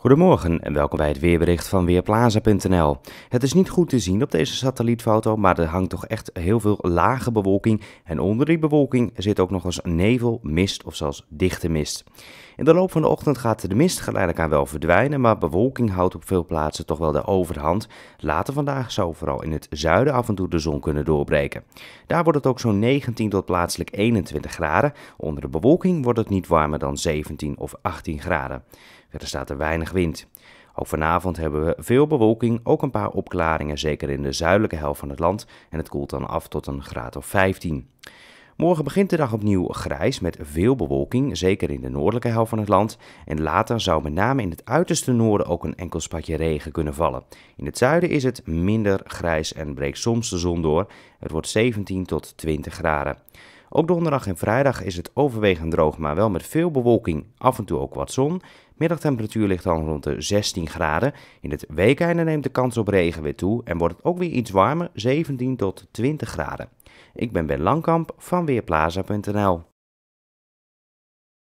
Goedemorgen en welkom bij het weerbericht van Weerplaza.nl. Het is niet goed te zien op deze satellietfoto, maar er hangt toch echt heel veel lage bewolking. En onder die bewolking zit ook nog eens nevel, mist of zelfs dichte mist. In de loop van de ochtend gaat de mist geleidelijk aan wel verdwijnen, maar bewolking houdt op veel plaatsen toch wel de overhand. Later vandaag zou vooral in het zuiden af en toe de zon kunnen doorbreken. Daar wordt het ook zo'n 19 tot plaatselijk 21 graden. Onder de bewolking wordt het niet warmer dan 17 of 18 graden. Verder staat er weinig wind. Ook vanavond hebben we veel bewolking, ook een paar opklaringen, zeker in de zuidelijke helft van het land. En het koelt dan af tot een graad of 15. Morgen begint de dag opnieuw grijs met veel bewolking, zeker in de noordelijke helft van het land. En later zou met name in het uiterste noorden ook een enkel spatje regen kunnen vallen. In het zuiden is het minder grijs en breekt soms de zon door. Het wordt 17 tot 20 graden. Ook donderdag en vrijdag is het overwegend droog, maar wel met veel bewolking, af en toe ook wat zon. Middagtemperatuur ligt dan rond de 16 graden. In het weekende neemt de kans op regen weer toe en wordt het ook weer iets warmer, 17 tot 20 graden. Ik ben Ben Langkamp van Weerplaza.nl.